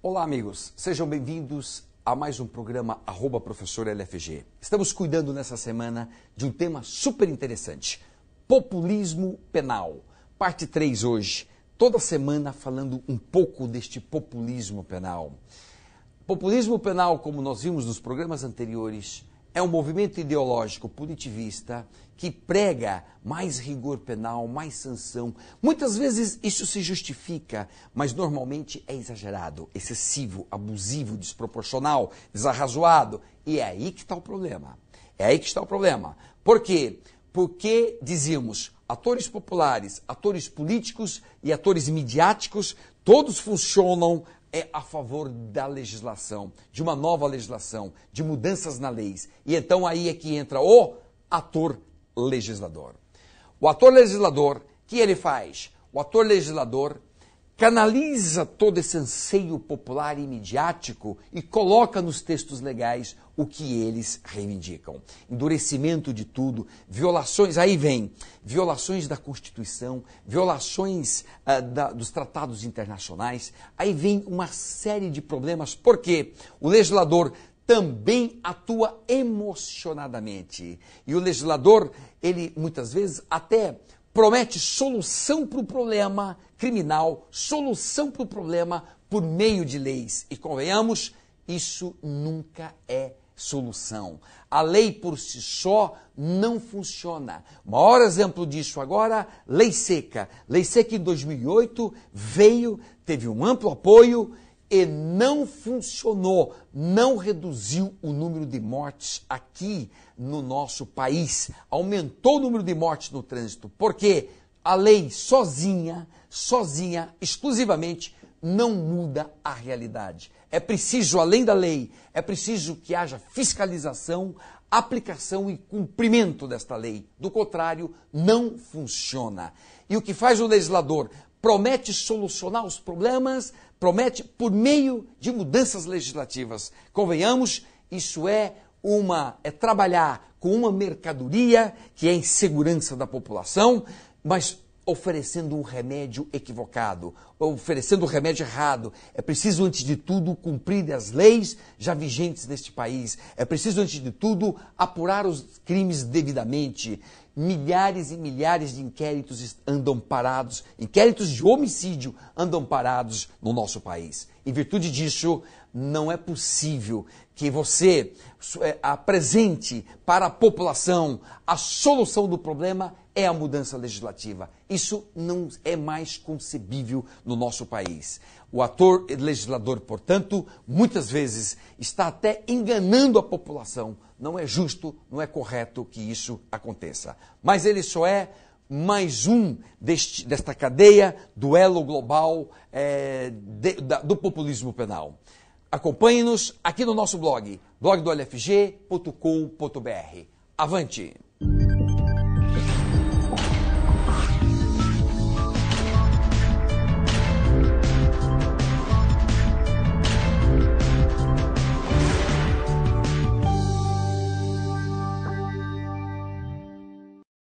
Olá, amigos. Sejam bem-vindos a mais um programa Arroba Professor LFG. Estamos cuidando nessa semana de um tema super interessante: populismo penal. Parte 3 hoje. Toda semana falando um pouco deste populismo penal. Populismo penal, como nós vimos nos programas anteriores, é um movimento ideológico punitivista que prega mais rigor penal, mais sanção. Muitas vezes isso se justifica, mas normalmente é exagerado, excessivo, abusivo, desproporcional, desarrazoado. E é aí que está o problema. É aí que está o problema. Por quê? Porque dizíamos atores populares, atores políticos e atores midiáticos, todos funcionam é a favor da legislação, de uma nova legislação, de mudanças na leis. E então aí é que entra o ator legislador. O ator legislador, que ele faz? O ator legislador, canaliza todo esse anseio popular e midiático e coloca nos textos legais o que eles reivindicam. Endurecimento de tudo, violações, aí vem, violações da Constituição, violações ah, da, dos tratados internacionais, aí vem uma série de problemas, porque o legislador também atua emocionadamente. E o legislador, ele muitas vezes até promete solução para o problema criminal, solução para o problema por meio de leis. E convenhamos, isso nunca é solução. A lei por si só não funciona. O maior exemplo disso agora, lei seca. Lei seca em 2008 veio, teve um amplo apoio e não funcionou, não reduziu o número de mortes aqui no nosso país. Aumentou o número de mortes no trânsito, porque a lei sozinha, sozinha, exclusivamente, não muda a realidade. É preciso, além da lei, é preciso que haja fiscalização, aplicação e cumprimento desta lei. Do contrário, não funciona. E o que faz o legislador? promete solucionar os problemas, promete por meio de mudanças legislativas. Convenhamos, isso é uma é trabalhar com uma mercadoria que é a insegurança da população, mas oferecendo um remédio equivocado, oferecendo um remédio errado. É preciso, antes de tudo, cumprir as leis já vigentes neste país. É preciso, antes de tudo, apurar os crimes devidamente milhares e milhares de inquéritos andam parados, inquéritos de homicídio andam parados no nosso país. Em virtude disso, não é possível que você eh, apresente para a população a solução do problema é a mudança legislativa. Isso não é mais concebível no nosso país. O ator legislador, portanto, muitas vezes está até enganando a população. Não é justo, não é correto que isso aconteça. Mas ele só é mais um deste, desta cadeia do elo global é, de, da, do populismo penal. Acompanhe-nos aqui no nosso blog, blogdolfg.com.br. Avante!